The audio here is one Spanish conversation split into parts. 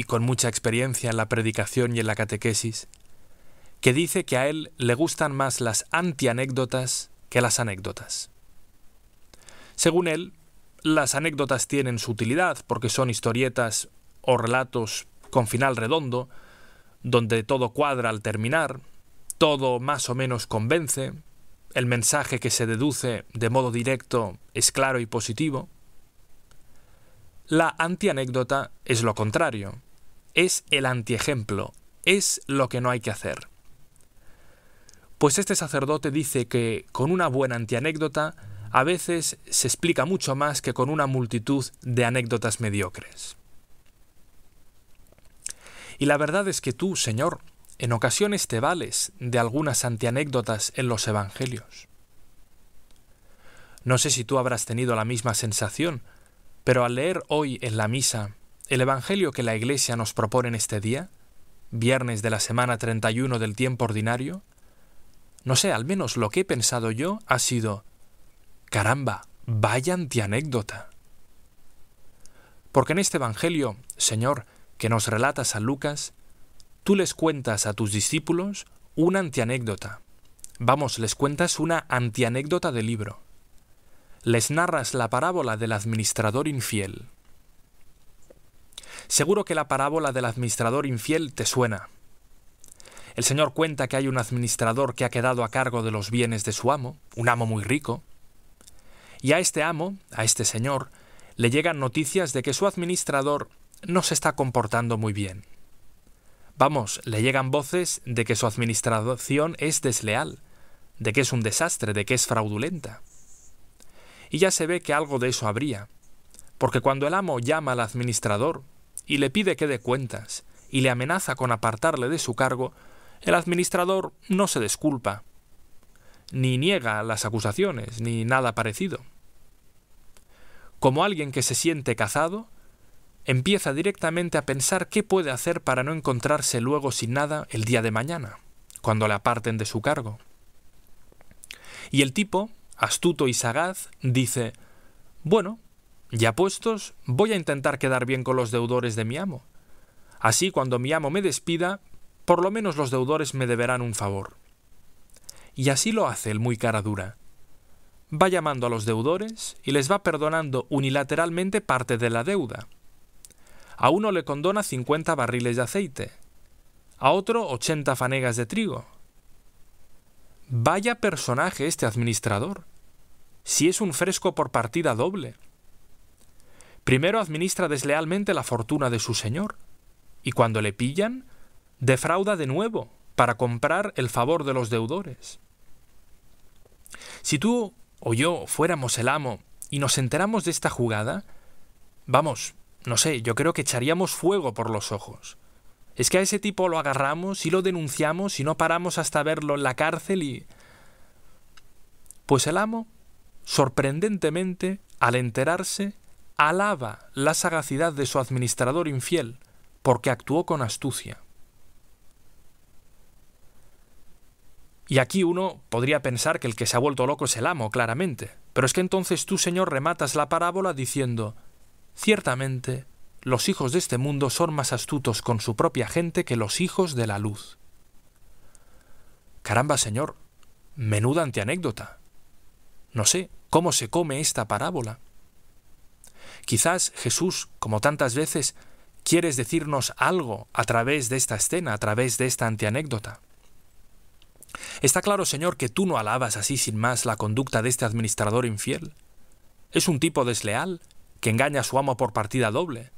y con mucha experiencia en la predicación y en la catequesis, que dice que a él le gustan más las antianécdotas que las anécdotas. Según él, las anécdotas tienen su utilidad porque son historietas o relatos con final redondo, donde todo cuadra al terminar, todo más o menos convence, el mensaje que se deduce de modo directo es claro y positivo. La antianécdota es lo contrario es el antiejemplo, es lo que no hay que hacer. Pues este sacerdote dice que con una buena antianécdota a veces se explica mucho más que con una multitud de anécdotas mediocres. Y la verdad es que tú, Señor, en ocasiones te vales de algunas antianécdotas en los Evangelios. No sé si tú habrás tenido la misma sensación, pero al leer hoy en la misa el Evangelio que la Iglesia nos propone en este día, viernes de la semana 31 del tiempo ordinario, no sé, al menos lo que he pensado yo ha sido, caramba, vaya antianécdota. Porque en este Evangelio, Señor, que nos relatas a Lucas, tú les cuentas a tus discípulos una antianécdota. Vamos, les cuentas una antianécdota del libro. Les narras la parábola del administrador infiel. Seguro que la parábola del administrador infiel te suena. El señor cuenta que hay un administrador que ha quedado a cargo de los bienes de su amo, un amo muy rico, y a este amo, a este señor, le llegan noticias de que su administrador no se está comportando muy bien. Vamos, le llegan voces de que su administración es desleal, de que es un desastre, de que es fraudulenta. Y ya se ve que algo de eso habría, porque cuando el amo llama al administrador y le pide que dé cuentas, y le amenaza con apartarle de su cargo, el administrador no se desculpa, ni niega las acusaciones, ni nada parecido. Como alguien que se siente cazado, empieza directamente a pensar qué puede hacer para no encontrarse luego sin nada el día de mañana, cuando le aparten de su cargo. Y el tipo, astuto y sagaz, dice, bueno, ya puestos, voy a intentar quedar bien con los deudores de mi amo. Así, cuando mi amo me despida, por lo menos los deudores me deberán un favor. Y así lo hace el muy cara dura. Va llamando a los deudores y les va perdonando unilateralmente parte de la deuda. A uno le condona 50 barriles de aceite, a otro 80 fanegas de trigo. Vaya personaje este administrador. Si es un fresco por partida doble. Primero administra deslealmente la fortuna de su señor, y cuando le pillan, defrauda de nuevo para comprar el favor de los deudores. Si tú o yo fuéramos el amo y nos enteramos de esta jugada, vamos, no sé, yo creo que echaríamos fuego por los ojos. Es que a ese tipo lo agarramos y lo denunciamos y no paramos hasta verlo en la cárcel y... Pues el amo, sorprendentemente, al enterarse, alaba la sagacidad de su administrador infiel, porque actuó con astucia. Y aquí uno podría pensar que el que se ha vuelto loco es el amo, claramente. Pero es que entonces tú, Señor, rematas la parábola diciendo, Ciertamente, los hijos de este mundo son más astutos con su propia gente que los hijos de la luz. Caramba, Señor, menuda antianécdota. No sé, ¿cómo se come esta parábola? Quizás Jesús, como tantas veces, quieres decirnos algo a través de esta escena, a través de esta antianécdota. Está claro, Señor, que tú no alabas así sin más la conducta de este administrador infiel. Es un tipo desleal que engaña a su amo por partida doble.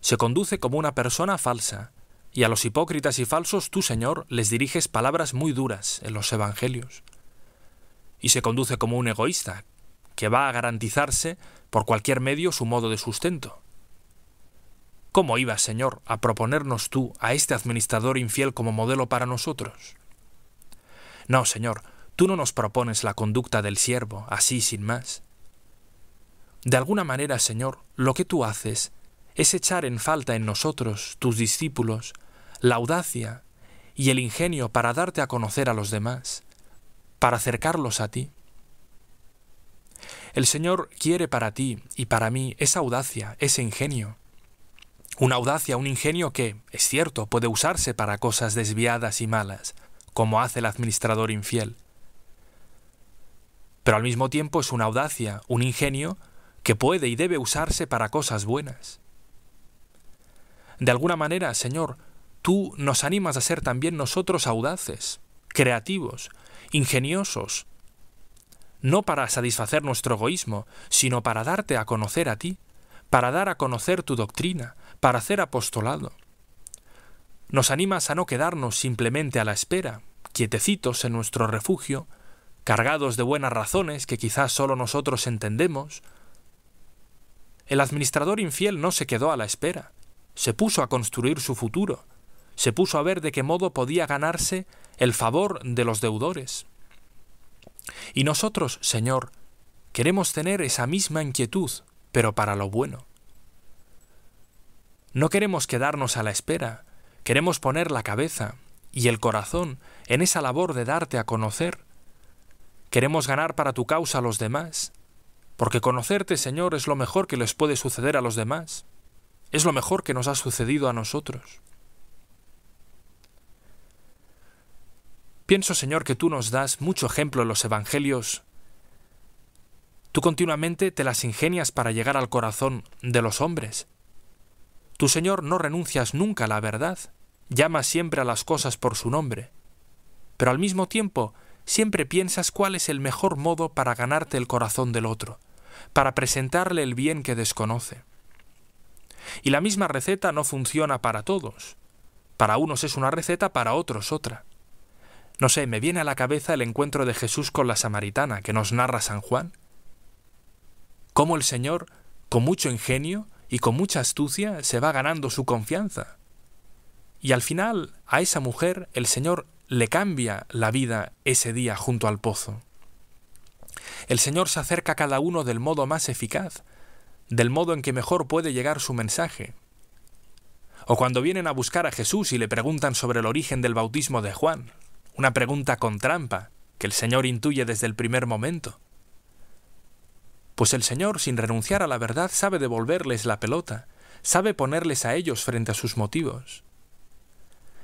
Se conduce como una persona falsa, y a los hipócritas y falsos tú, Señor, les diriges palabras muy duras en los Evangelios. Y se conduce como un egoísta, que va a garantizarse por cualquier medio su modo de sustento. ¿Cómo ibas, Señor, a proponernos tú a este administrador infiel como modelo para nosotros? No, Señor, tú no nos propones la conducta del siervo, así sin más. De alguna manera, Señor, lo que tú haces es echar en falta en nosotros, tus discípulos, la audacia y el ingenio para darte a conocer a los demás, para acercarlos a ti. El Señor quiere para ti y para mí esa audacia, ese ingenio. Una audacia, un ingenio que, es cierto, puede usarse para cosas desviadas y malas, como hace el administrador infiel. Pero al mismo tiempo es una audacia, un ingenio, que puede y debe usarse para cosas buenas. De alguna manera, Señor, tú nos animas a ser también nosotros audaces, creativos, ingeniosos, no para satisfacer nuestro egoísmo, sino para darte a conocer a ti, para dar a conocer tu doctrina, para hacer apostolado. Nos animas a no quedarnos simplemente a la espera, quietecitos en nuestro refugio, cargados de buenas razones que quizás solo nosotros entendemos. El administrador infiel no se quedó a la espera, se puso a construir su futuro, se puso a ver de qué modo podía ganarse el favor de los deudores. Y nosotros, Señor, queremos tener esa misma inquietud, pero para lo bueno. No queremos quedarnos a la espera, queremos poner la cabeza y el corazón en esa labor de darte a conocer. Queremos ganar para tu causa a los demás, porque conocerte, Señor, es lo mejor que les puede suceder a los demás, es lo mejor que nos ha sucedido a nosotros. Pienso, Señor, que tú nos das mucho ejemplo en los Evangelios. Tú continuamente te las ingenias para llegar al corazón de los hombres. Tu Señor no renuncias nunca a la verdad, llamas siempre a las cosas por su nombre, pero al mismo tiempo siempre piensas cuál es el mejor modo para ganarte el corazón del otro, para presentarle el bien que desconoce. Y la misma receta no funciona para todos. Para unos es una receta, para otros otra. No sé, me viene a la cabeza el encuentro de Jesús con la samaritana que nos narra San Juan. Cómo el Señor, con mucho ingenio y con mucha astucia, se va ganando su confianza. Y al final, a esa mujer, el Señor le cambia la vida ese día junto al pozo. El Señor se acerca a cada uno del modo más eficaz, del modo en que mejor puede llegar su mensaje. O cuando vienen a buscar a Jesús y le preguntan sobre el origen del bautismo de Juan, una pregunta con trampa, que el Señor intuye desde el primer momento. Pues el Señor, sin renunciar a la verdad, sabe devolverles la pelota, sabe ponerles a ellos frente a sus motivos.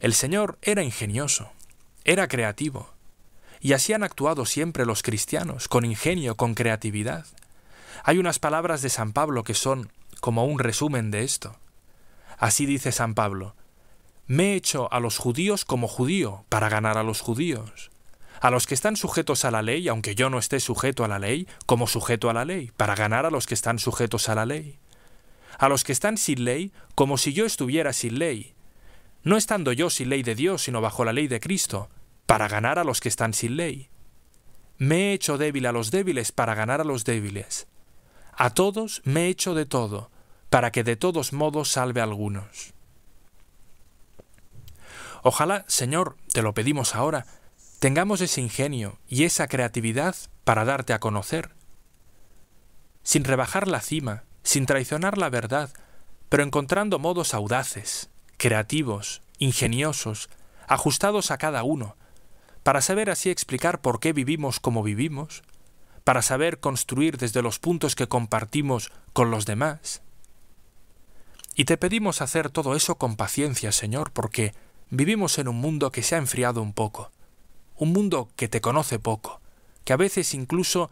El Señor era ingenioso, era creativo, y así han actuado siempre los cristianos, con ingenio, con creatividad. Hay unas palabras de San Pablo que son como un resumen de esto. Así dice San Pablo, me he hecho a los judíos como judío para ganar a los judíos, a los que están sujetos a la ley, aunque yo no esté sujeto a la ley, como sujeto a la ley, para ganar a los que están sujetos a la ley, a los que están sin ley, como si yo estuviera sin ley, no estando yo sin ley de Dios, sino bajo la ley de Cristo, para ganar a los que están sin ley. Me he hecho débil a los débiles para ganar a los débiles. A todos me he hecho de todo, para que de todos modos salve a algunos. Ojalá, Señor, te lo pedimos ahora, tengamos ese ingenio y esa creatividad para darte a conocer. Sin rebajar la cima, sin traicionar la verdad, pero encontrando modos audaces, creativos, ingeniosos, ajustados a cada uno, para saber así explicar por qué vivimos como vivimos, para saber construir desde los puntos que compartimos con los demás. Y te pedimos hacer todo eso con paciencia, Señor, porque Vivimos en un mundo que se ha enfriado un poco, un mundo que te conoce poco, que a veces incluso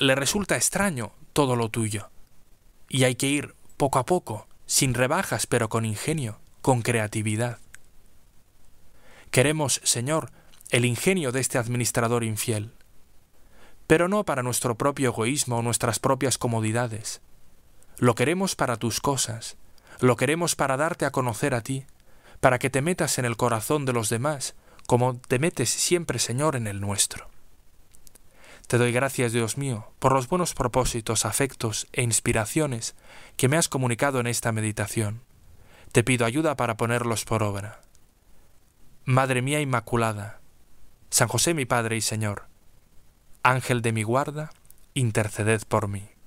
le resulta extraño todo lo tuyo. Y hay que ir poco a poco, sin rebajas, pero con ingenio, con creatividad. Queremos, Señor, el ingenio de este administrador infiel, pero no para nuestro propio egoísmo o nuestras propias comodidades. Lo queremos para tus cosas, lo queremos para darte a conocer a ti, para que te metas en el corazón de los demás, como te metes siempre, Señor, en el nuestro. Te doy gracias, Dios mío, por los buenos propósitos, afectos e inspiraciones que me has comunicado en esta meditación. Te pido ayuda para ponerlos por obra. Madre mía Inmaculada, San José mi Padre y Señor, Ángel de mi guarda, interceded por mí.